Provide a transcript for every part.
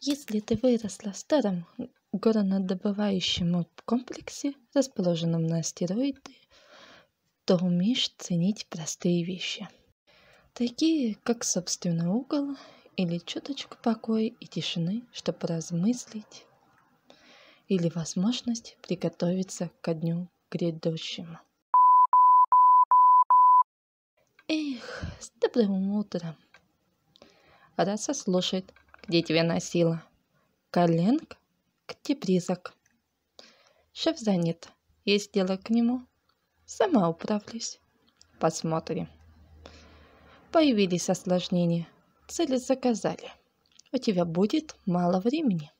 Если ты выросла в старом горнодобывающем комплексе, расположенном на астероиде, то умеешь ценить простые вещи. Такие, как собственный угол или чуточку покоя и тишины, чтобы размыслить, или возможность приготовиться ко дню грядущему. Эх, с добрым утром! Раса слушает где тебя носила. Коленг к тебризок. Шеф занят. Есть дело к нему. Сама управлюсь. Посмотрим. Появились осложнения. Цели заказали. У тебя будет мало времени.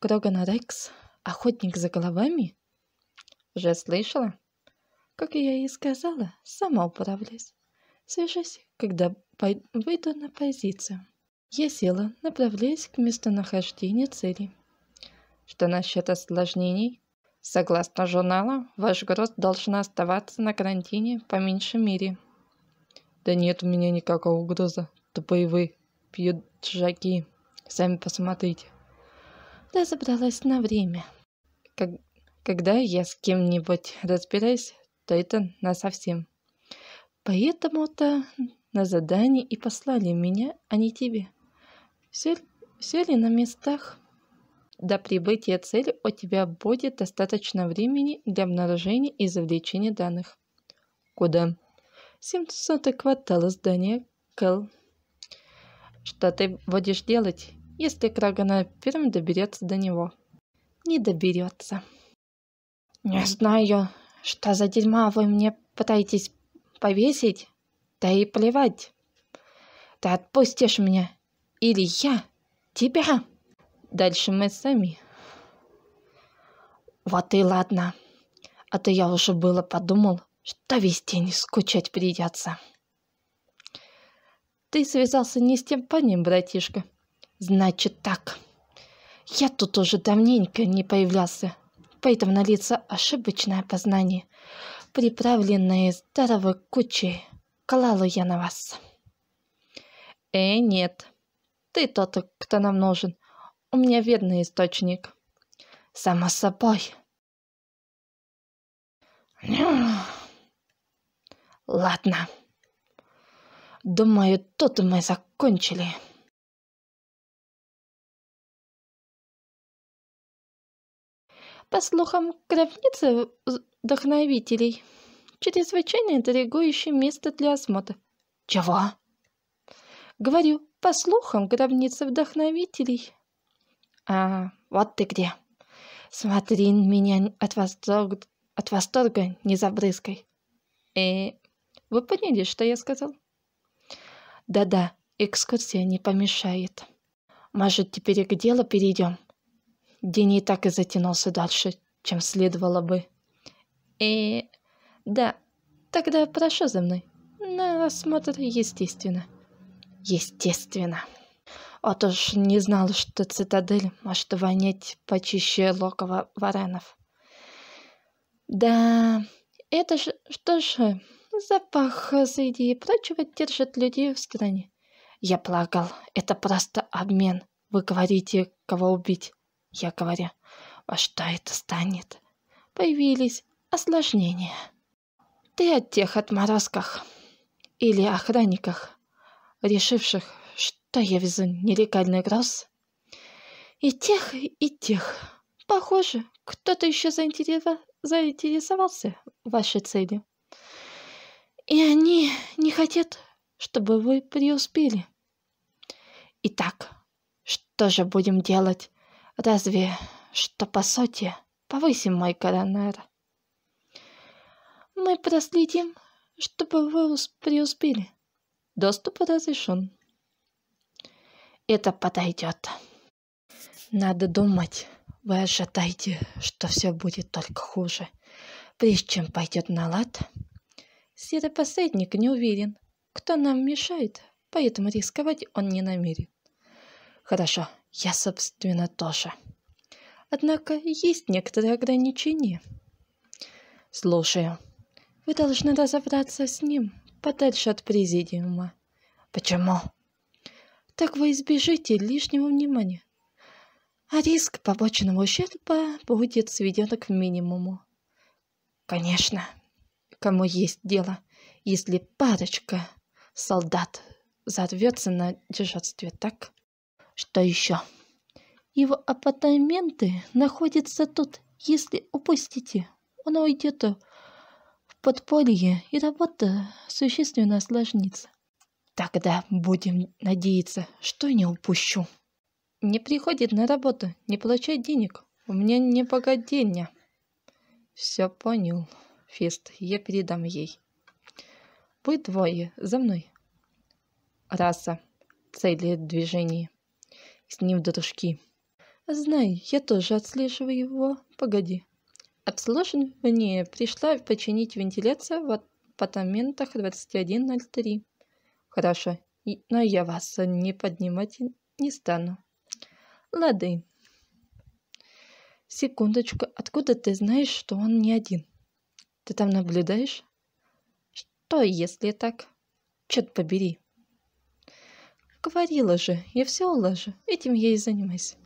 Кроган Рекс, охотник за головами? Уже слышала? Как я и сказала, сама управлюсь. Свяжусь, когда выйду на позицию. Я села, направляясь к местонахождению цели. Что насчет осложнений? Согласно журнала, ваш груз должен оставаться на карантине по меньшей мере. Да нет у меня никакого угроза. Тупые вы, пьют жаки. Сами посмотрите. Да забралась на время. Как... Когда я с кем-нибудь разбираюсь, то это на совсем. Поэтому-то на задание и послали меня, а не тебе. Сели, сели на местах. До прибытия цели у тебя будет достаточно времени для обнаружения и завлечения данных. Куда? 700 квартал, здания Кэл. Что ты будешь делать, если Крагана первым доберется до него? Не доберется. Не знаю, что за дерьма вы мне пытаетесь повесить, да и плевать. Ты отпустишь меня, или я тебя. Дальше мы сами. Вот и ладно. А то я уже было подумал, что весь день скучать придется. Ты связался не с тем парнем, братишка. Значит так. Я тут уже давненько не появлялся, поэтому на лице ошибочное познание, приправленное здоровой кучей, клала я на вас. Э, нет, ты тот, кто нам нужен. У меня видный источник. Само собой. Ладно. Думаю, тут мы закончили. По слухам, гробница вдохновителей. Чрезвычайно интригующее место для осмотра. Чего? Говорю, по слухам, гробница вдохновителей. А, вот ты где. Смотри, меня от восторга, от восторга не забрызгай. И э, вы поняли, что я сказал? Да-да, экскурсия не помешает. Может, теперь к делу перейдем? День и так и затянулся дальше, чем следовало бы. И... Э, да, тогда прошу за мной. На осмотр, естественно. Естественно. Отож а не знал, что цитадель может вонять почище локова варенов. Да, это ж, что же, запах среди прочего держит людей в стране. Я плакал, это просто обмен. Вы говорите, кого убить. Я говорю, во а что это станет? Появились осложнения. Ты о тех отморозках или охранниках, решивших, что я везу нелегальный груз. И тех, и тех. Похоже, кто-то еще заинтересовался вашей целью. И они не хотят, чтобы вы преуспели. Итак, что же будем делать? Разве что, по сути, повысим мой коронер. Мы проследим, чтобы вы преуспели. Доступ разрешен. Это подойдет. Надо думать. Вы ожидаете, что все будет только хуже. Прежде чем пойдет на лад. Серый посредник не уверен, кто нам мешает, поэтому рисковать он не намерен. Хорошо, я, собственно, тоже. Однако есть некоторые ограничения. Слушаю. Вы должны разобраться с ним, подальше от президиума. Почему? Так вы избежите лишнего внимания. А риск побочного ущерба будет сведен к минимуму. Конечно, кому есть дело, если парочка солдат взорвется на дежурстве так, что еще? Его апартаменты находятся тут. Если упустите, он уйдет подполье и работа существенно осложнится. Тогда будем надеяться, что не упущу. Не приходит на работу, не получает денег. У меня не погоденья. Все понял, Фест, я передам ей. Вы двое, за мной. Раса, цели движения. С ним дружки. Знай, я тоже отслеживаю его. Погоди. Обслуживание пришла починить вентиляцию в апартаментах 2103. Хорошо, но я вас не поднимать не стану. Лады. Секундочку, откуда ты знаешь, что он не один? Ты там наблюдаешь? Что, если так? Черт побери. Говорила же, я все улажу, этим я и занимаюсь.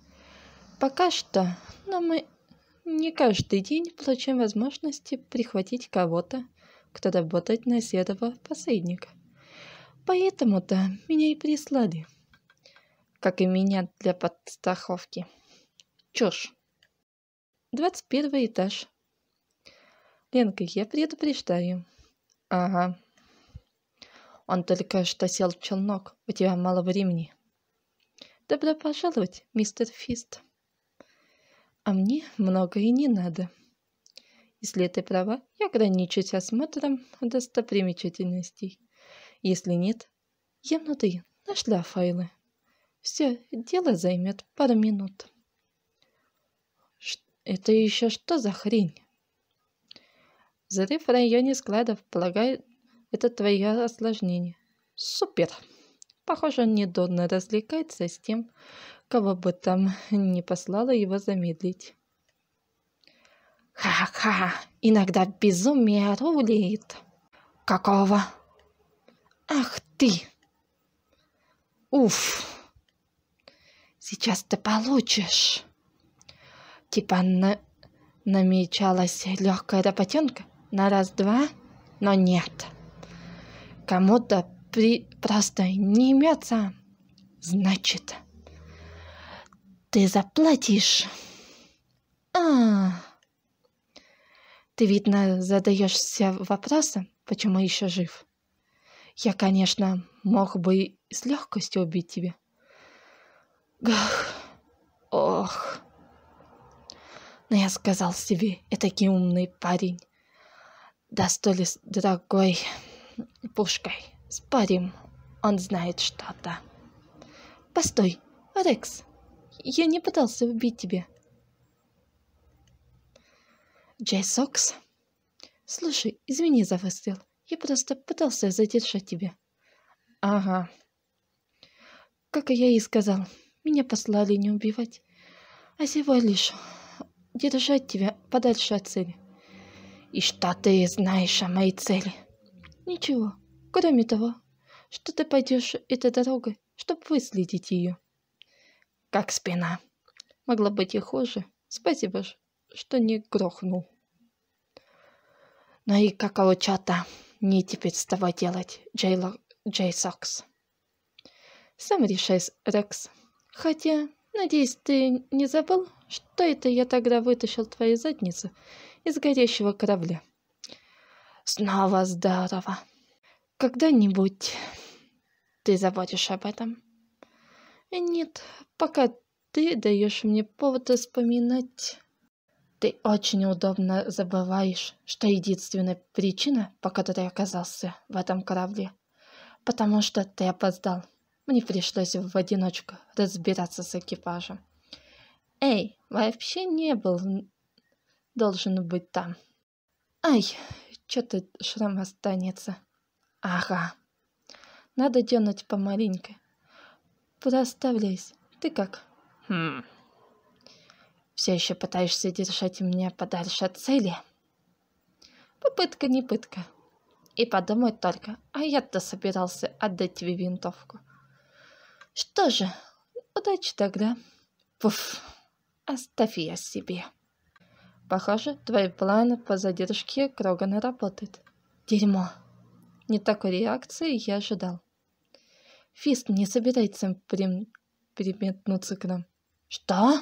Пока что, но мы не каждый день получаем возможности прихватить кого-то, кто работает на серого посредника. Поэтому-то меня и прислали. Как и меня для подстраховки. Чушь. 21 этаж. Ленка, я предупреждаю. Ага. Он только что сел в челнок. У тебя мало времени. Добро пожаловать, мистер Фист. А мне много и не надо. Если ты права, я ограничусь осмотром достопримечательностей. Если нет, я внутри нашла файлы. Все дело займет пару минут. Ш это еще что за хрень? Взрыв в районе складов, полагаю, это твое осложнение. Супер! Похоже, он недурно развлекается с тем, кого бы там не послала его замедлить. «Ха-ха! Иногда безумие рулит!» «Какого?» «Ах ты!» «Уф! Сейчас ты получишь!» Типа на... намечалась легкая работенка на раз-два, но нет. Кому-то при... просто не имется. Значит... Ты заплатишь. А, -а, а. Ты, видно, задаешься вопросом, почему еще жив. Я, конечно, мог бы с легкостью убить тебя. Гах, ох. Но я сказал себе, это такой умный парень. Да что ли с дорогой пушкой. Спарим, он знает что-то. Постой, Рекс, я не пытался убить тебя. Джей Сокс? Слушай, извини за выстрел. Я просто пытался задержать тебя. Ага. Как я и сказал, меня послали не убивать, а всего лишь держать тебя подальше от цели. И что ты знаешь о моей цели? Ничего, кроме того, что ты пойдешь этой дорогой, чтобы выследить ее как спина. Могло быть и хуже. Спасибо, что не грохнул. Ну и как алучата, не теперь с того делать, Джей, Ло... Джей Сокс. Сам решай, Рекс. Хотя, надеюсь, ты не забыл, что это я тогда вытащил твои задницы из горящего корабля. Снова здорово. Когда-нибудь ты забудешь об этом. Нет, пока ты даешь мне повод вспоминать. Ты очень удобно забываешь, что единственная причина, по которой оказался в этом корабле, потому что ты опоздал. Мне пришлось в одиночку разбираться с экипажем. Эй, вообще не был должен быть там. Ай, что-то шрам останется. Ага. Надо дернуть помаленькой. Проставляйся. Ты как? Хм. Все еще пытаешься держать меня подальше от цели? Попытка не пытка. И подумай только, а я-то собирался отдать тебе винтовку. Что же, удачи тогда. Пуф, оставь я себе. Похоже, твои планы по задержке Крогана работают. Дерьмо. Не такой реакции я ожидал. Фист не собирается прим... переметнуться к нам. Что?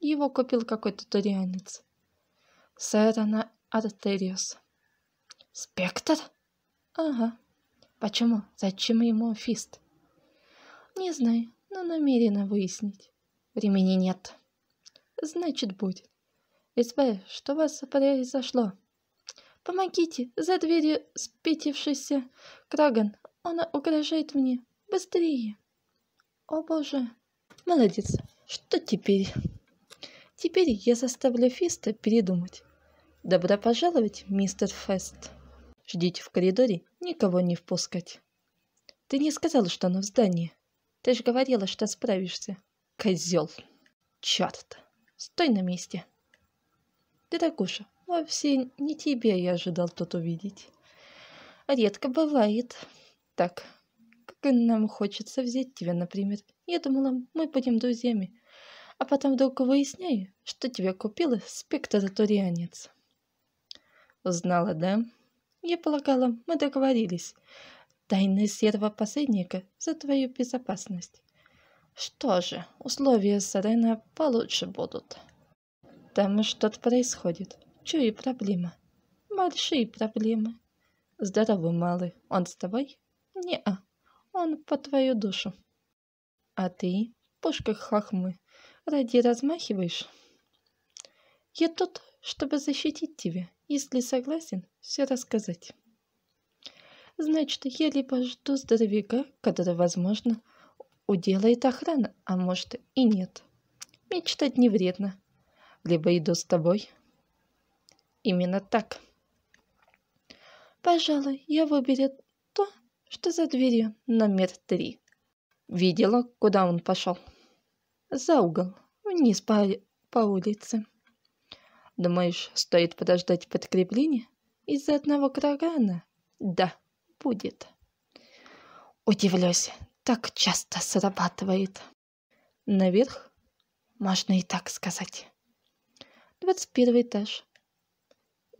Его купил какой-то турианец. Сэр, она Артериус. Спектр? Ага. Почему? Зачем ему фист? Не знаю, но намерена выяснить. Времени нет. Значит, будет. СБ, что у вас произошло? Помогите, за дверью спитившийся Краган. Он угрожает мне. Быстрее! О боже! Молодец! Что теперь? Теперь я заставлю Фиста передумать. Добро пожаловать, мистер Фест. Ждите в коридоре, никого не впускать. Ты не сказала, что она в здании. Ты же говорила, что справишься. Козел. Черт. Стой на месте. Дорогуша, вовсе не тебя я ожидал тут увидеть. Редко бывает. Так, нам хочется взять тебя, например. Я думала, мы будем друзьями. А потом вдруг выясняю, что тебе купила спектротурианец. Узнала, да? Я полагала, мы договорились. Тайны серого посредника за твою безопасность. Что же, условия Сарена получше будут. Там что-то происходит. Чую проблема. Большие проблемы. Здорово, малый. Он с тобой? Не-а он по твою душу. А ты, пушка хохмы, ради размахиваешь? Я тут, чтобы защитить тебя, если согласен все рассказать. Значит, я либо жду здоровяка, который, возможно, уделает охрана, а может и нет. Мечтать не вредно. Либо иду с тобой. Именно так. Пожалуй, я выберу что за дверью номер три. Видела, куда он пошел. За угол, вниз по, по улице. Думаешь, стоит подождать подкрепление? Из-за одного крагана? Да, будет. Удивлюсь, так часто срабатывает. Наверх? Можно и так сказать. Двадцать первый этаж.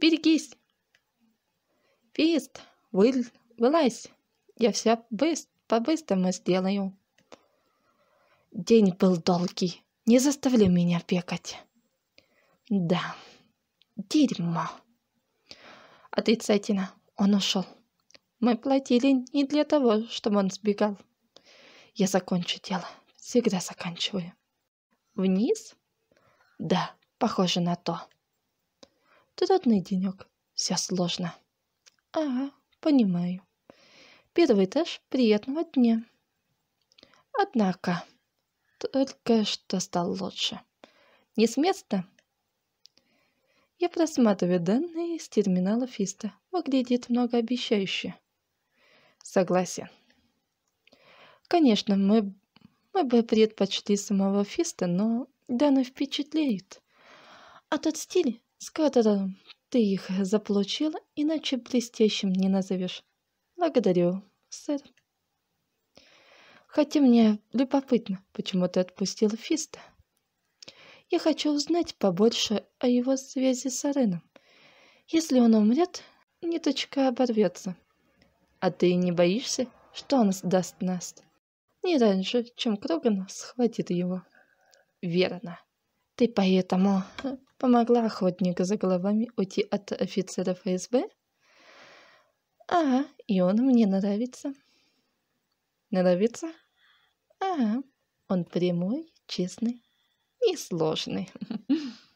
Берегись! Фист, вы, вылазь! Я все по-быстрому сделаю. День был долгий. Не заставляй меня бегать. Да. Дерьмо. Отрицательно. Он ушел. Мы платили не для того, чтобы он сбегал. Я закончу дело. Всегда заканчиваю. Вниз? Да, похоже на то. Трудный денек. Все сложно. Ага, понимаю. Первый этаж. Приятного дня. Однако, только что стал лучше. Не с места. Я просматриваю данные из терминала Фиста. Выглядит многообещающе. Согласен. Конечно, мы, мы бы предпочли самого Фиста, но данные впечатляют. А тот стиль, с которым ты их заполучила, иначе блестящим не назовешь. «Благодарю, сэр». «Хотя мне любопытно, почему ты отпустил Фиста. Я хочу узнать побольше о его связи с Ареном. Если он умрет, ниточка оборвется. А ты не боишься, что он сдаст нас? Не раньше, чем Кроган схватит его». «Верно. Ты поэтому помогла охотника за головами уйти от офицеров ФСБ?» Ага, и он мне нравится. Нравится? Ага, он прямой, честный, несложный.